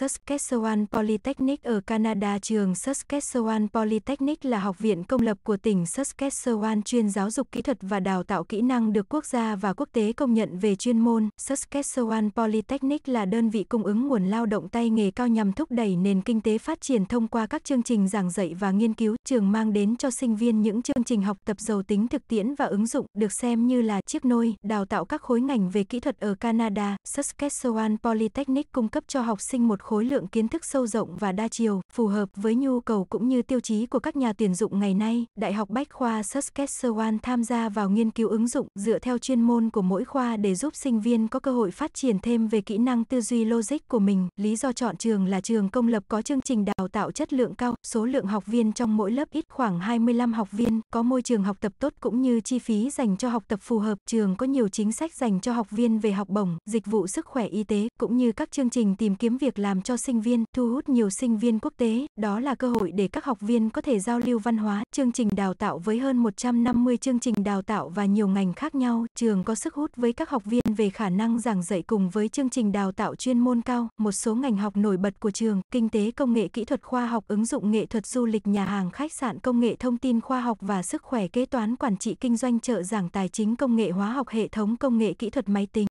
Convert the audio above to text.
Saskatchewan Polytechnic ở Canada Trường Saskatchewan Polytechnic là học viện công lập của tỉnh Saskatchewan chuyên giáo dục kỹ thuật và đào tạo kỹ năng được quốc gia và quốc tế công nhận về chuyên môn. Saskatchewan Polytechnic là đơn vị cung ứng nguồn lao động tay nghề cao nhằm thúc đẩy nền kinh tế phát triển thông qua các chương trình giảng dạy và nghiên cứu. Trường mang đến cho sinh viên những chương trình học tập giàu tính thực tiễn và ứng dụng được xem như là chiếc nôi đào tạo các khối ngành về kỹ thuật ở Canada. Saskatchewan Polytechnic cung cấp cho học sinh một khối lượng kiến thức sâu rộng và đa chiều, phù hợp với nhu cầu cũng như tiêu chí của các nhà tuyển dụng ngày nay. Đại học Bách khoa Saskatchewan tham gia vào nghiên cứu ứng dụng dựa theo chuyên môn của mỗi khoa để giúp sinh viên có cơ hội phát triển thêm về kỹ năng tư duy logic của mình. Lý do chọn trường là trường công lập có chương trình đào tạo chất lượng cao, số lượng học viên trong mỗi lớp ít khoảng 25 học viên, có môi trường học tập tốt cũng như chi phí dành cho học tập phù hợp. Trường có nhiều chính sách dành cho học viên về học bổng, dịch vụ sức khỏe y tế cũng như các chương trình tìm kiếm việc làm làm cho sinh viên, thu hút nhiều sinh viên quốc tế, đó là cơ hội để các học viên có thể giao lưu văn hóa, chương trình đào tạo với hơn 150 chương trình đào tạo và nhiều ngành khác nhau, trường có sức hút với các học viên về khả năng giảng dạy cùng với chương trình đào tạo chuyên môn cao, một số ngành học nổi bật của trường, kinh tế công nghệ kỹ thuật khoa học ứng dụng nghệ thuật du lịch nhà hàng khách sạn công nghệ thông tin khoa học và sức khỏe kế toán quản trị kinh doanh trợ giảng tài chính công nghệ hóa học hệ thống công nghệ kỹ thuật máy tính